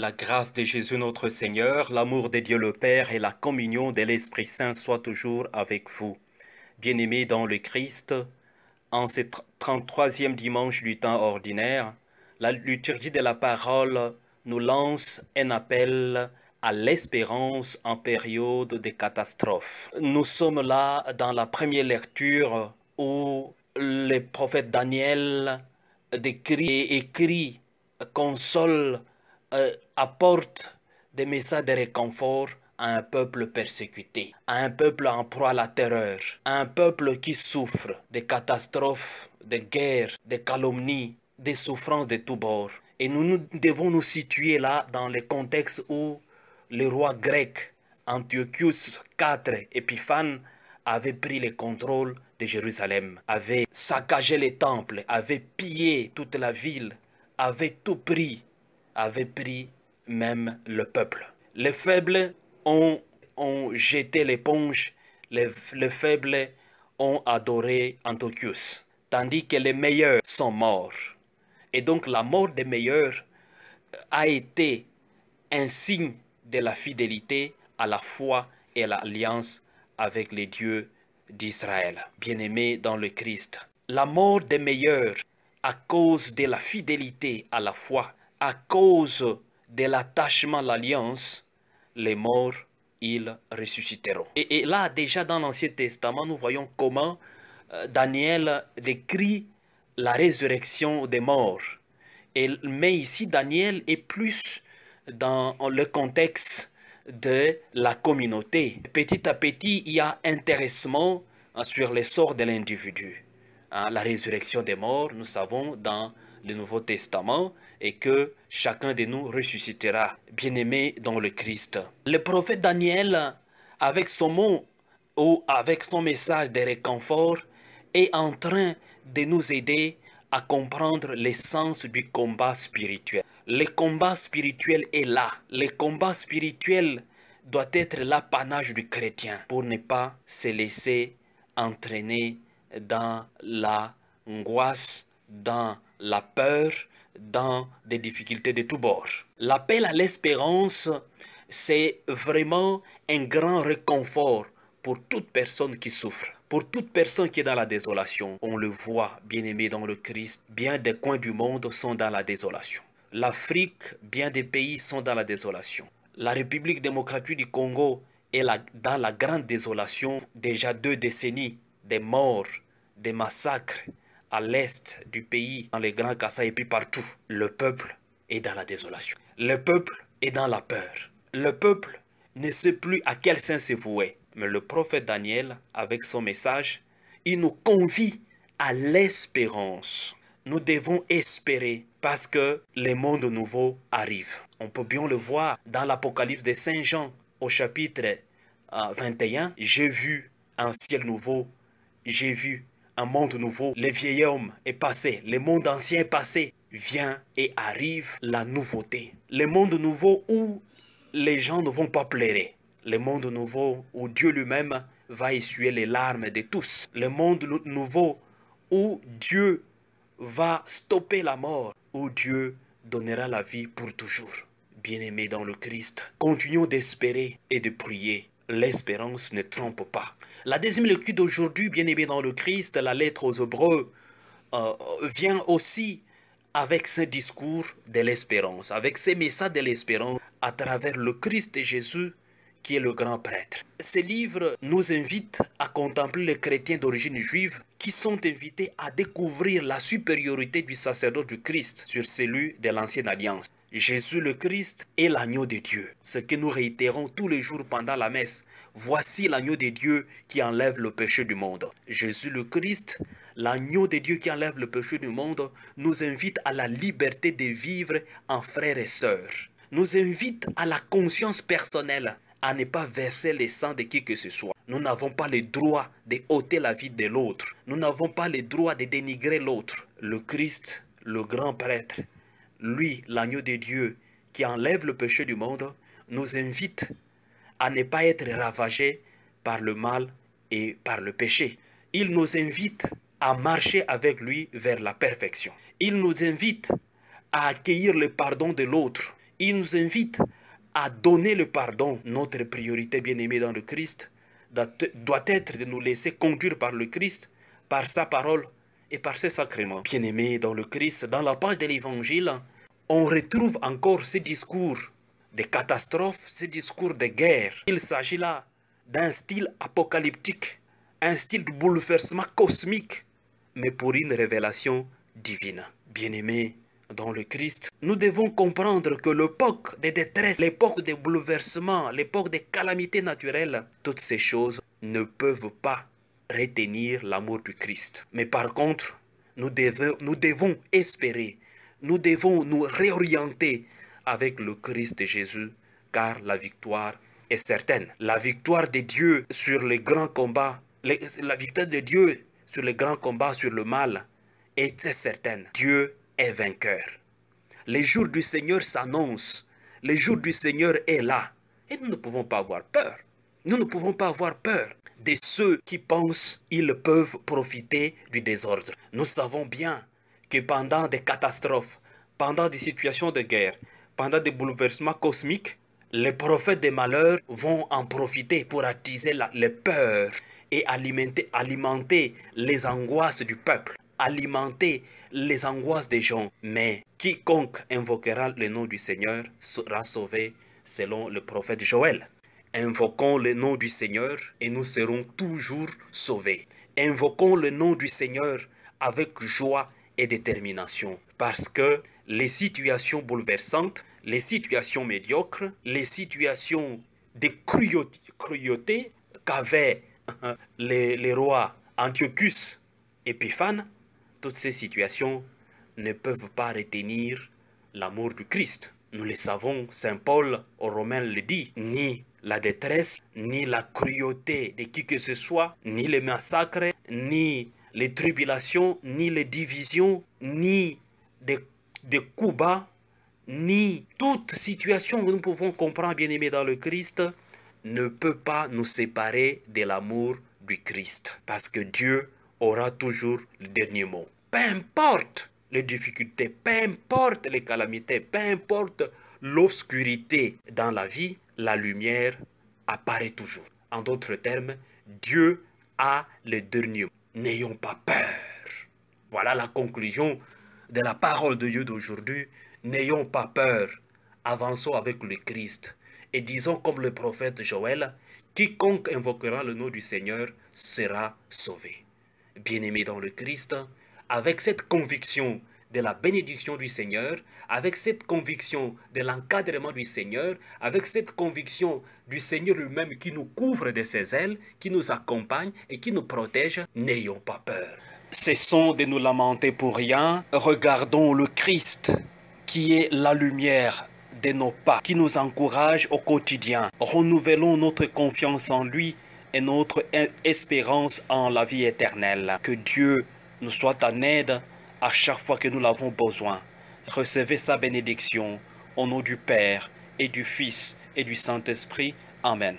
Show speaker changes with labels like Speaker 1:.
Speaker 1: La grâce de Jésus notre Seigneur, l'amour de Dieu le Père et la communion de l'Esprit Saint soient toujours avec vous. Bien-aimés dans le Christ, en ce 33e dimanche du temps ordinaire, la liturgie de la parole nous lance un appel à l'espérance en période de catastrophe. Nous sommes là dans la première lecture où le prophète Daniel décrit et écrit, console euh, apporte des messages de réconfort à un peuple persécuté, à un peuple en proie à la terreur, à un peuple qui souffre des catastrophes, des guerres, des calomnies, des souffrances de tous bords. Et nous, nous devons nous situer là dans le contexte où le roi grec Antiochus IV Épiphane avait pris le contrôle de Jérusalem, avait saccagé les temples, avait pillé toute la ville, avait tout pris avait pris même le peuple. Les faibles ont, ont jeté l'éponge, les, les faibles ont adoré Antiochus, tandis que les meilleurs sont morts. Et donc la mort des meilleurs euh, a été un signe de la fidélité à la foi et à l'alliance avec les dieux d'Israël, bien-aimés dans le Christ. La mort des meilleurs à cause de la fidélité à la foi à cause de l'attachement à l'alliance, les morts, ils ressusciteront. Et, là, déjà dans l'Ancien Testament, nous voyons comment euh, Daniel décrit la résurrection des morts. mais ici, Daniel est plus dans le contexte de la communauté. Petit à petit, il y a intéressement hein, sur les sorts de l'individu. Hein, la résurrection des morts, nous savons dans le Nouveau Testament, et que chacun de nous ressuscitera, bien-aimé dans le Christ. Le prophète Daniel, avec son mot ou avec son message de réconfort, est en train de nous aider à comprendre l'essence du combat spirituel. Le combat spirituel est là. Le combat spirituel doit être l'apanage du chrétien pour ne pas se laisser entraîner dans angoisse, dans la peur, dans des difficultés de tous bords. L'appel à l'espérance, c'est vraiment un grand réconfort pour toute personne qui souffre. Pour toute personne qui est dans la désolation, on le voit, bien aimé dans le Christ, bien des coins du monde sont dans la désolation. L'Afrique, bien des pays sont dans la désolation. La République démocratique du Congo est dans la grande désolation déjà deux décennies, des morts, des massacres, à l'est du pays, dans les Grands Kassai et puis partout, le peuple est dans la désolation. Le peuple est dans la peur. Le peuple ne sait plus à quel saint se vouer. Mais le prophète Daniel, avec son message, il nous convie à l'espérance. Nous devons espérer parce que les mondes nouveaux arrivent. On peut bien le voir dans l'Apocalypse de Saint Jean au chapitre 21. Euh, j'ai vu un ciel nouveau, j'ai vu un monde nouveau. Le vieil homme est passé, le monde ancien est passé. Vient et arrive la nouveauté. Le monde nouveau où les gens ne vont pas pleurer. Le monde nouveau où Dieu lui-même va essuyer les larmes de tous. Le monde nouveau où Dieu va stopper la mort, où Dieu donnera la vie pour toujours. Bien-aimés dans le Christ, continuons d'espérer et de prier. L'espérance ne trompe pas. La deuxième lecture d'aujourd'hui, bien aimé dans le Christ, la lettre aux Hébreux, euh, vient aussi avec ce discours de l'espérance, avec ses messages de l'espérance à travers le Christ Jésus qui est le grand prêtre. Ce livre nous invite à contempler les chrétiens d'origine juive qui sont invités à découvrir la supériorité du sacerdoce du Christ sur celui de l'ancienne alliance. Jésus le Christ est l'agneau de Dieu, ce que nous réitérons tous les jours pendant la messe. Voici l'agneau de Dieu qui enlève le péché du monde. Jésus le Christ, l'agneau de Dieu qui enlève le péché du monde, nous invite à la liberté de vivre en frères et sœurs. Nous invite à la conscience personnelle, à ne pas verser les sang de qui que ce soit. Nous n'avons pas le droit de ôter la vie de l'autre. Nous n'avons pas le droit de dénigrer l'autre. Le Christ, le grand prêtre, lui, l'agneau de Dieu qui enlève le péché du monde, nous invite à ne pas être ravagé par le mal et par le péché. Il nous invite à marcher avec lui vers la perfection. Il nous invite à accueillir le pardon de l'autre. Il nous invite à donner le pardon. Notre priorité, bien-aimée dans le Christ, doit être de nous laisser conduire par le Christ, par sa parole et par ses sacrements. Bien-aimés dans le Christ, dans la page de l'Évangile, on retrouve encore ce discours des catastrophes, ce discours de guerre. Il s'agit là d'un style apocalyptique, un style de bouleversement cosmique, mais pour une révélation divine. Bien-aimés dans le Christ, nous devons comprendre que l'époque des détresses, l'époque des bouleversements, l'époque des calamités naturelles, toutes ces choses ne peuvent pas retenir l'amour du Christ. Mais par contre, nous devons, nous devons espérer, nous devons nous réorienter, avec le Christ Jésus, car la victoire est certaine. La victoire de Dieu sur les grands combats, la victoire de Dieu sur les grands combats sur le mal est certaine. Dieu est vainqueur. Les jours du Seigneur s'annoncent. Les jours du Seigneur est là. Et nous ne pouvons pas avoir peur. Nous ne pouvons pas avoir peur de ceux qui pensent qu'ils peuvent profiter du désordre. Nous savons bien que pendant des catastrophes, pendant des situations de guerre, pendant des bouleversements cosmiques, les prophètes des malheurs vont en profiter pour attiser les peurs et alimenter, alimenter les angoisses du peuple, alimenter les angoisses des gens. Mais quiconque invoquera le nom du Seigneur sera sauvé selon le prophète Joël. Invoquons le nom du Seigneur et nous serons toujours sauvés. Invoquons le nom du Seigneur avec joie et détermination parce que les situations bouleversantes les situations médiocres, les situations de cruauté, cruauté qu'avaient hein, les, rois Antiochus et Piphane, toutes ces situations ne peuvent pas retenir l'amour du Christ. Nous le savons, Saint Paul aux Romains le dit, ni la détresse, ni la cruauté de qui que ce soit, ni les massacres, ni les tribulations, ni les divisions, ni des, des coups bas ni toute situation que nous pouvons comprendre, bien aimé, dans le Christ, ne peut pas nous séparer de l'amour du Christ. Parce que Dieu aura toujours le dernier mot. Peu importe les difficultés, peu importe les calamités, peu importe l'obscurité dans la vie, la lumière apparaît toujours. En d'autres termes, Dieu a le dernier mot. N'ayons pas peur. Voilà la conclusion de la parole de Dieu d'aujourd'hui. N'ayons pas peur, avançons avec le Christ. Et disons comme le prophète Joël, quiconque invoquera le nom du Seigneur sera sauvé. Bien-aimés dans le Christ, avec cette conviction de la bénédiction du Seigneur, avec cette conviction de l'encadrement du Seigneur, avec cette conviction du Seigneur lui-même qui nous couvre de ses ailes, qui nous accompagne et qui nous protège, n'ayons pas peur. Cessons de nous lamenter pour rien, regardons le Christ qui est la lumière de nos pas, qui nous encourage au quotidien. Renouvelons notre confiance en lui et notre espérance en la vie éternelle. Que Dieu nous soit en aide à chaque fois que nous l'avons besoin. Recevez sa bénédiction au nom du Père et du Fils et du Saint-Esprit. Amen.